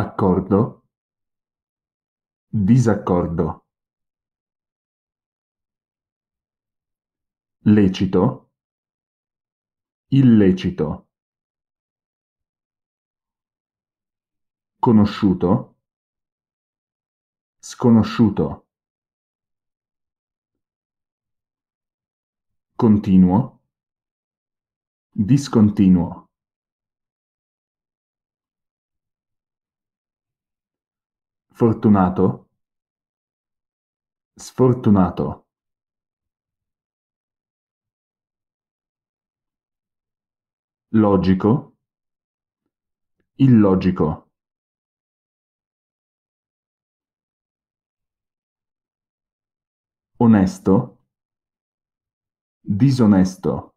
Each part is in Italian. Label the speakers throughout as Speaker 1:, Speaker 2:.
Speaker 1: Accordo Disaccordo Lecito Illecito Conosciuto Sconosciuto Continuo Discontinuo Fortunato? Sfortunato. Logico? Illogico. onesto, disonesto.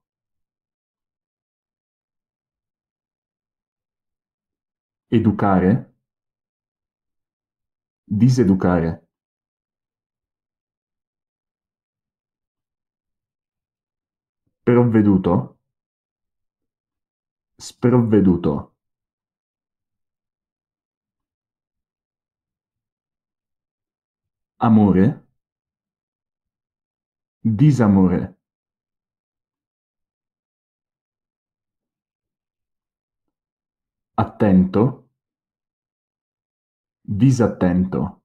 Speaker 1: Educare, diseducare provveduto sprovveduto amore disamore attento Disattento.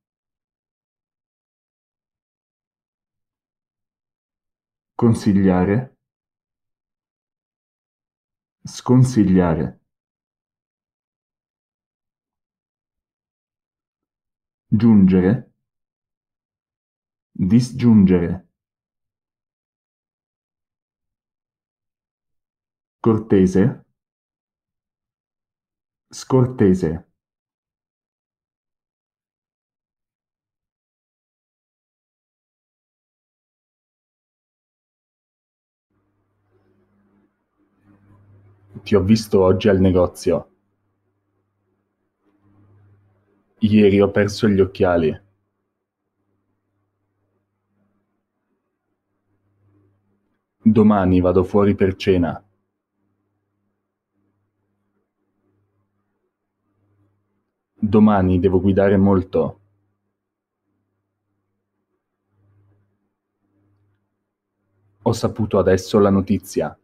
Speaker 1: Consigliare. Sconsigliare. Giungere. Disgiungere. Cortese. Scortese.
Speaker 2: Ti ho visto oggi al negozio. Ieri ho perso gli occhiali. Domani vado fuori per cena. Domani devo guidare molto. Ho saputo adesso la notizia.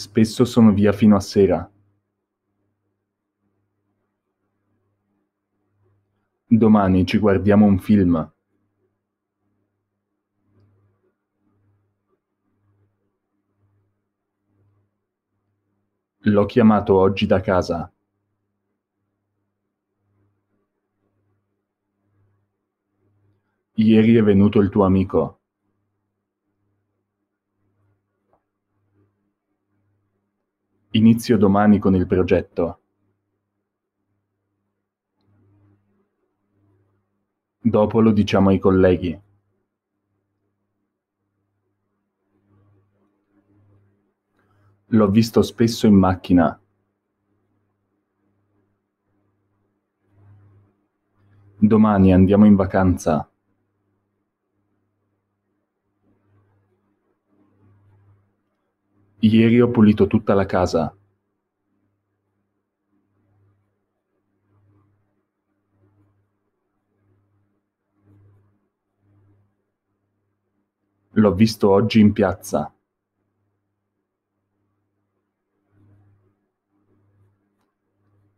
Speaker 2: Spesso sono via fino a sera. Domani ci guardiamo un film. L'ho chiamato oggi da casa. Ieri è venuto il tuo amico. Inizio domani con il progetto. Dopo lo diciamo ai colleghi. L'ho visto spesso in macchina. Domani andiamo in vacanza. Ieri ho pulito tutta la casa. L'ho visto oggi in piazza.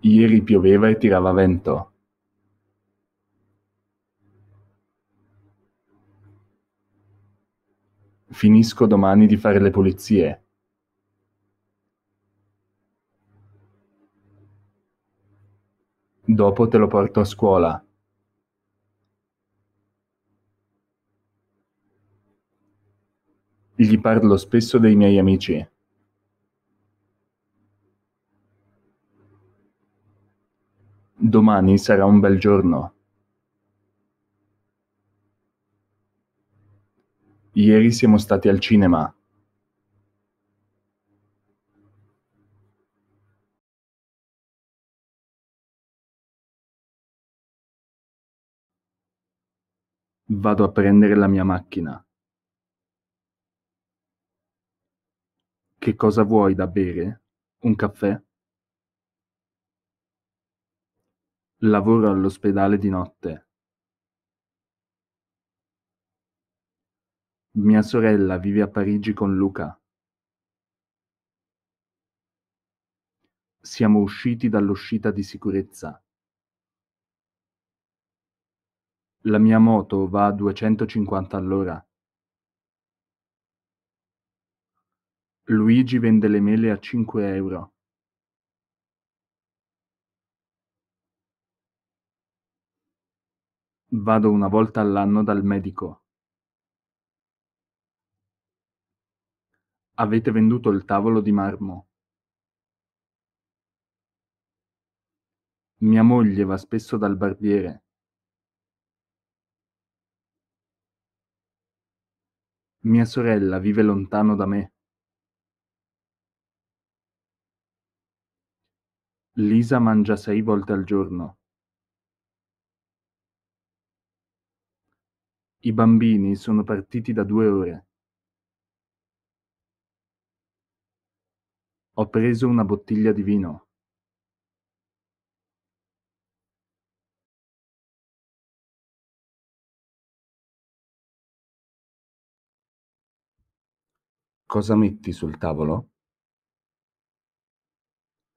Speaker 2: Ieri pioveva e tirava vento. Finisco domani di fare le pulizie. Dopo te lo porto a scuola. Gli parlo spesso dei miei amici. Domani sarà un bel giorno. Ieri siamo stati al cinema. Vado a prendere la mia macchina. Che cosa vuoi da bere? Un caffè? Lavoro all'ospedale di notte. Mia sorella vive a Parigi con Luca. Siamo usciti dall'uscita di sicurezza. La mia moto va a 250 all'ora. Luigi vende le mele a 5 euro. Vado una volta all'anno dal medico. Avete venduto il tavolo di marmo. Mia moglie va spesso dal barbiere. Mia sorella vive lontano da me. Lisa mangia sei volte al giorno. I bambini sono partiti da due ore. Ho preso una bottiglia di vino. Cosa metti sul tavolo?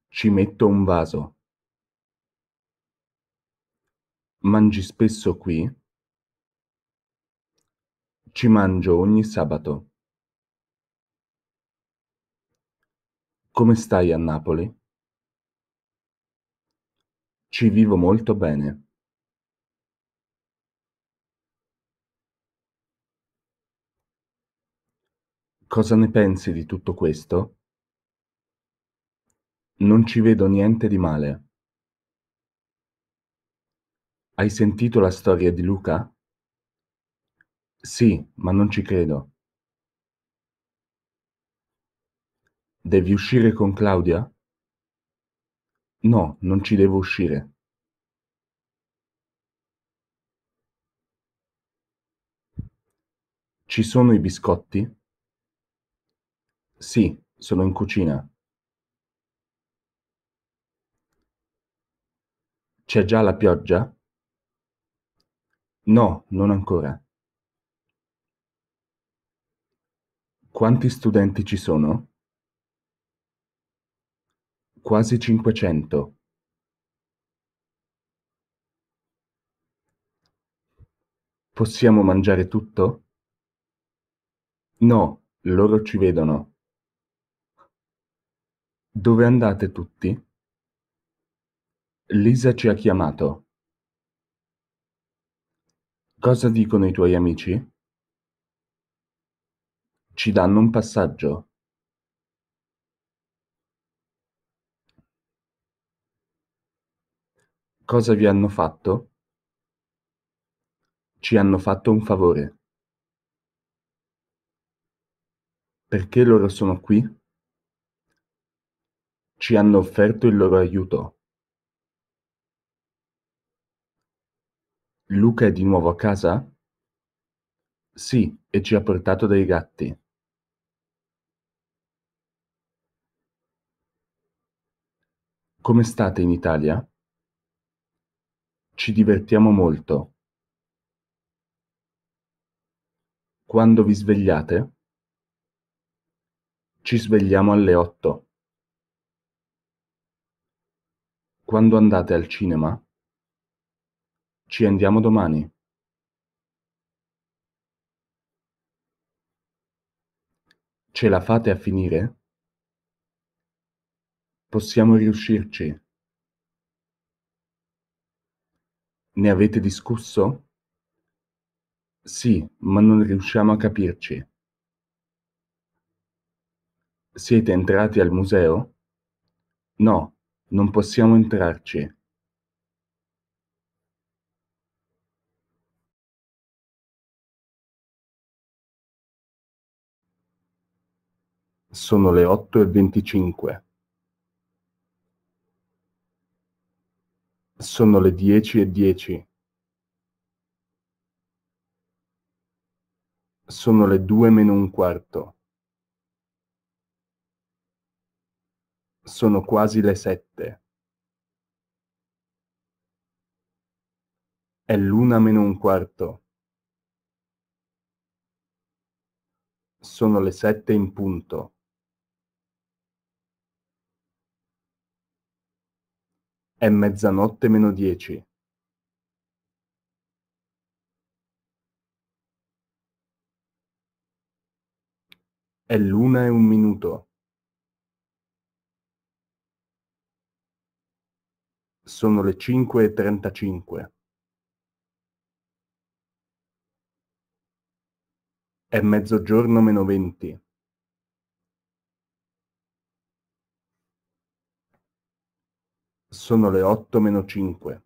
Speaker 2: Ci metto un vaso. Mangi spesso qui? Ci mangio ogni sabato. Come stai a Napoli? Ci vivo molto bene. Cosa ne pensi di tutto questo? Non ci vedo niente di male. Hai sentito la storia di Luca? Sì, ma non ci credo. Devi uscire con Claudia? No, non ci devo uscire. Ci sono i biscotti? Sì, sono in cucina. C'è già la pioggia? No, non ancora. Quanti studenti ci sono? Quasi 500. Possiamo mangiare tutto? No, loro ci vedono. Dove andate tutti? Lisa ci ha chiamato. Cosa dicono i tuoi amici? Ci danno un passaggio. Cosa vi hanno fatto? Ci hanno fatto un favore. Perché loro sono qui? Ci hanno offerto il loro aiuto. Luca è di nuovo a casa? Sì, e ci ha portato dei gatti. Come state in Italia? Ci divertiamo molto. Quando vi svegliate? Ci svegliamo alle otto. Quando andate al cinema? Ci andiamo domani. Ce la fate a finire? Possiamo riuscirci. Ne avete discusso? Sì, ma non riusciamo a capirci. Siete entrati al museo? No, non possiamo entrarci.
Speaker 1: Sono le otto e venticinque.
Speaker 2: Sono le dieci e dieci. Sono le due meno un quarto. Sono quasi le sette. È l'una meno un quarto. Sono le sette in punto. È mezzanotte meno dieci. È l'una e un minuto. Sono le 5.35. È mezzogiorno meno 20. Sono le 8 meno 5.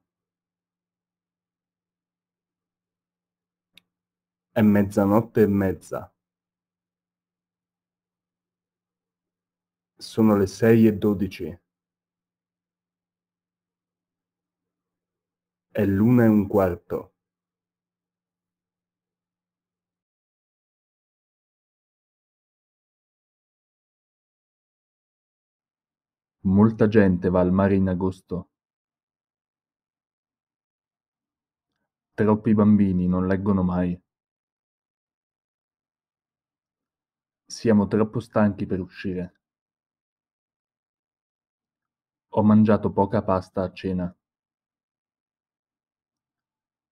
Speaker 2: È mezzanotte e mezza. Sono le 6 e 12. È l'una e un quarto. Molta gente va al mare in agosto. Troppi bambini non leggono mai. Siamo troppo stanchi per uscire. Ho mangiato poca pasta a cena.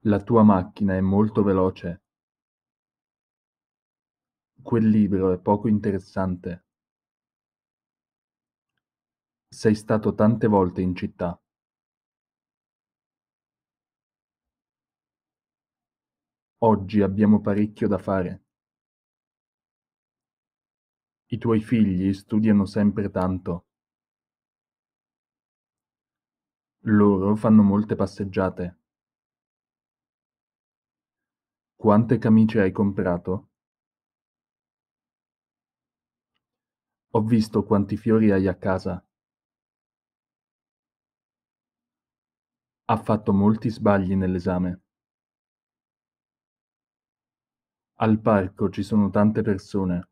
Speaker 2: La tua macchina è molto veloce. Quel libro è poco interessante. Sei stato tante volte in città. Oggi abbiamo parecchio da fare. I tuoi figli studiano sempre tanto. Loro fanno molte passeggiate. Quante camicie hai comprato? Ho visto quanti fiori hai a casa. Ha fatto molti sbagli nell'esame. Al parco ci sono tante persone.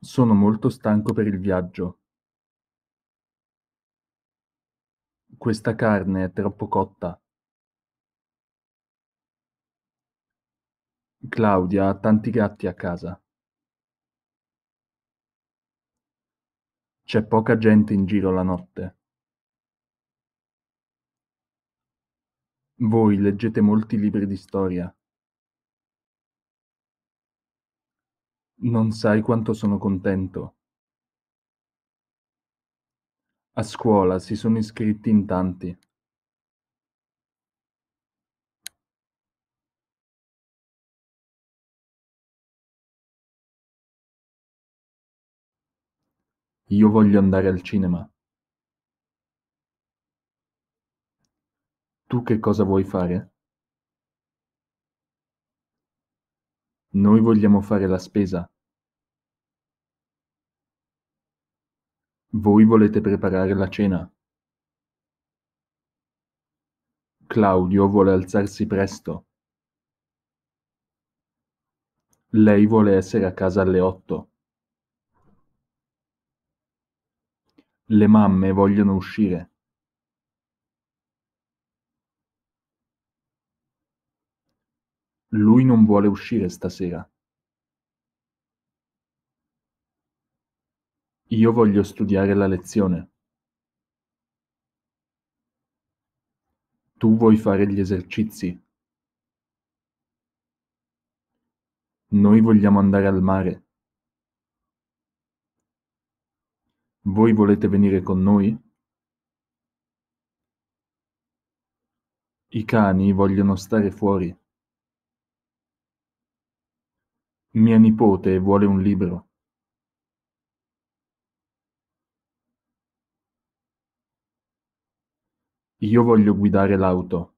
Speaker 2: Sono molto stanco per il viaggio. Questa carne è troppo cotta. Claudia ha tanti gatti a casa. C'è poca gente in giro la notte. Voi leggete molti libri di storia. Non sai quanto sono contento. A scuola si sono iscritti in tanti.
Speaker 1: Io voglio andare al cinema.
Speaker 2: Tu che cosa vuoi fare? Noi vogliamo fare la spesa. Voi volete preparare la cena. Claudio vuole alzarsi presto. Lei vuole essere a casa alle otto. Le mamme vogliono uscire. Lui non vuole uscire stasera. Io voglio studiare la lezione. Tu vuoi fare gli esercizi. Noi vogliamo andare al mare. Voi volete venire con noi? I cani vogliono stare fuori. Mia nipote vuole un libro. Io voglio guidare l'auto.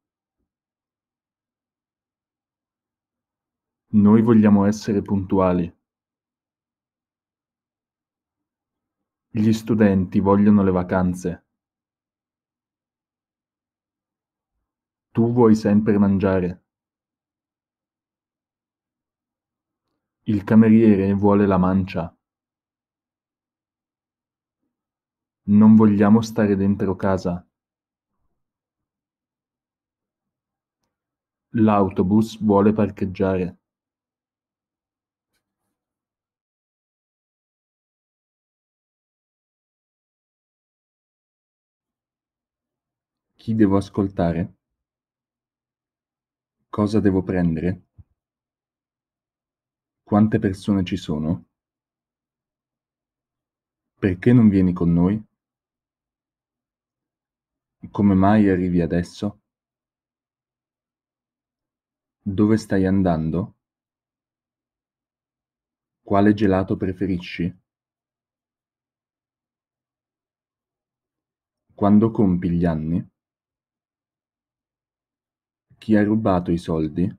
Speaker 2: Noi vogliamo essere puntuali. Gli studenti vogliono le vacanze. Tu vuoi sempre mangiare. Il cameriere vuole la mancia. Non vogliamo stare dentro casa. L'autobus vuole parcheggiare. Chi devo ascoltare? Cosa devo prendere? Quante persone ci sono? Perché non vieni con noi? Come mai arrivi adesso? Dove stai andando? Quale gelato preferisci? Quando compi gli anni? Chi ha rubato i soldi?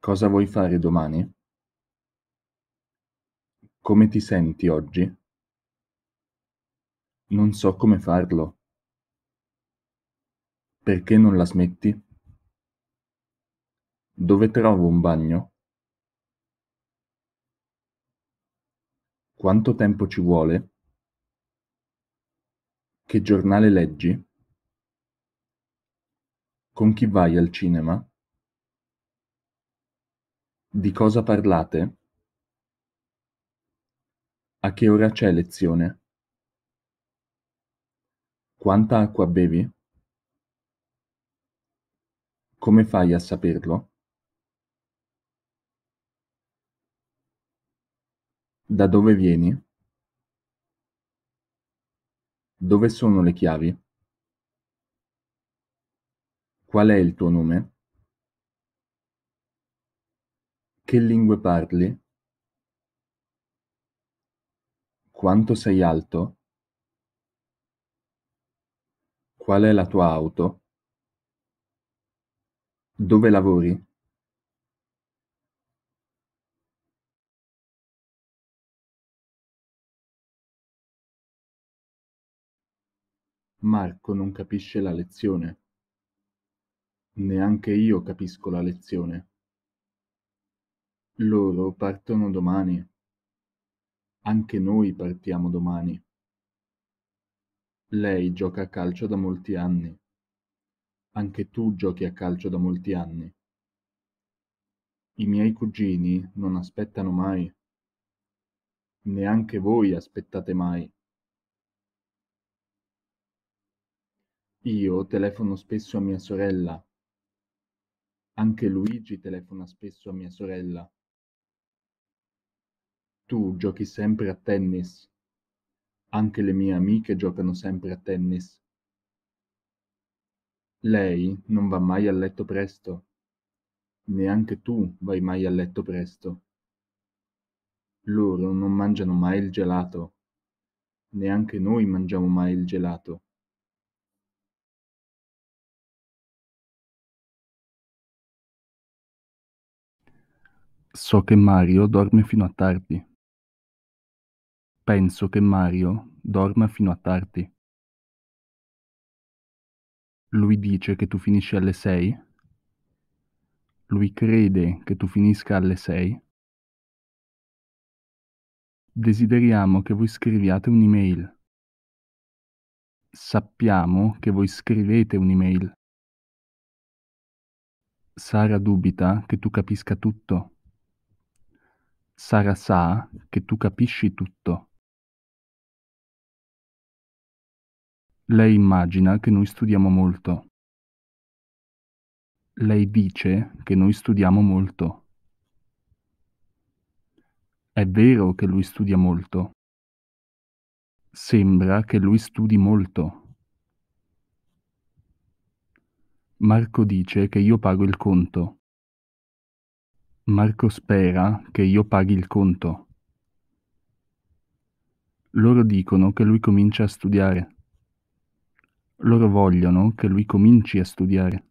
Speaker 2: Cosa vuoi fare domani? Come ti senti oggi? Non so come farlo. Perché non la smetti? Dove trovo un bagno? Quanto tempo ci vuole? Che giornale leggi? Con chi vai al cinema? Di cosa parlate? A che ora c'è lezione? Quanta acqua bevi? Come fai a saperlo? Da dove vieni? Dove sono le chiavi? Qual è il tuo nome? Che lingue parli? Quanto sei alto? Qual è la tua auto? Dove lavori? Marco non capisce la lezione. Neanche io capisco la lezione. Loro partono domani. Anche noi partiamo domani. Lei gioca a calcio da molti anni. Anche tu giochi a calcio da molti anni. I miei cugini non aspettano mai. Neanche voi aspettate mai. Io telefono spesso a mia sorella. Anche Luigi telefona spesso a mia sorella. Tu giochi sempre a tennis. Anche le mie amiche giocano sempre a tennis. Lei non va mai a letto presto. Neanche tu vai mai a letto presto. Loro non mangiano mai il gelato. Neanche noi mangiamo mai il gelato.
Speaker 1: So che Mario dorme fino a tardi. Penso che Mario
Speaker 2: dorma fino a tardi. Lui dice che tu finisci alle sei. Lui crede che tu finisca alle sei. Desideriamo che voi scriviate un'email. Sappiamo che voi scrivete un'email. Sara dubita che tu capisca tutto. Sara sa che tu capisci tutto. Lei immagina che noi studiamo molto. Lei dice che noi studiamo molto. È vero che lui studia molto. Sembra che lui studi molto. Marco dice che io pago il conto. Marco spera che io paghi il conto. Loro dicono che lui comincia a studiare. Loro vogliono che lui cominci a studiare.